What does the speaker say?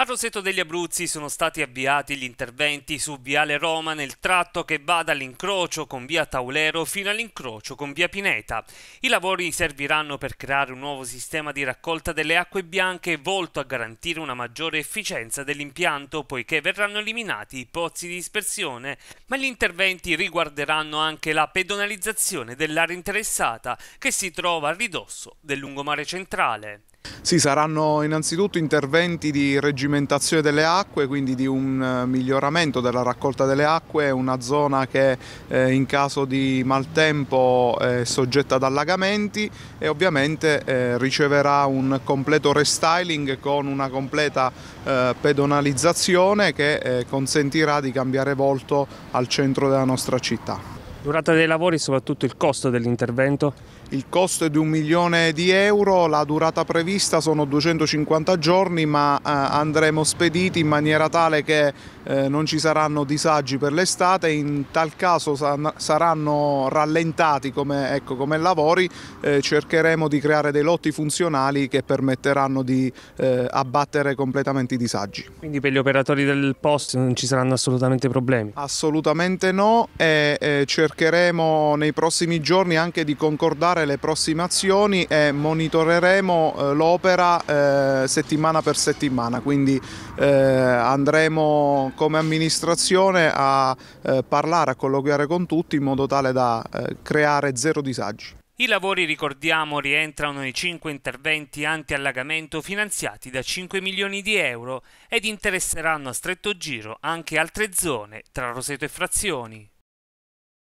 A Roseto degli Abruzzi sono stati avviati gli interventi su Viale Roma nel tratto che va dall'incrocio con Via Taulero fino all'incrocio con Via Pineta. I lavori serviranno per creare un nuovo sistema di raccolta delle acque bianche volto a garantire una maggiore efficienza dell'impianto poiché verranno eliminati i pozzi di dispersione, ma gli interventi riguarderanno anche la pedonalizzazione dell'area interessata che si trova a ridosso del lungomare centrale. Sì, saranno innanzitutto interventi di reggimentazione delle acque, quindi di un eh, miglioramento della raccolta delle acque, una zona che eh, in caso di maltempo eh, è soggetta ad allagamenti e ovviamente eh, riceverà un completo restyling con una completa eh, pedonalizzazione che eh, consentirà di cambiare volto al centro della nostra città. Durata dei lavori e soprattutto il costo dell'intervento? Il costo è di un milione di euro, la durata prevista sono 250 giorni ma eh, andremo spediti in maniera tale che eh, non ci saranno disagi per l'estate, in tal caso saranno rallentati come, ecco, come lavori, eh, cercheremo di creare dei lotti funzionali che permetteranno di abbattere completamente i disagi. Quindi per gli operatori del post non ci saranno assolutamente problemi? Assolutamente no e cercheremo cercheremo nei prossimi giorni anche di concordare le prossime azioni e monitoreremo eh, l'opera eh, settimana per settimana, quindi eh, andremo come amministrazione a parlare, a colloquiare con tutti in modo tale da creare zero disagi. I lavori, ricordiamo, rientrano nei cinque interventi anti-allagamento finanziati da 5 milioni di euro ed interesseranno a stretto giro anche altre zone tra Roseto e Frazioni.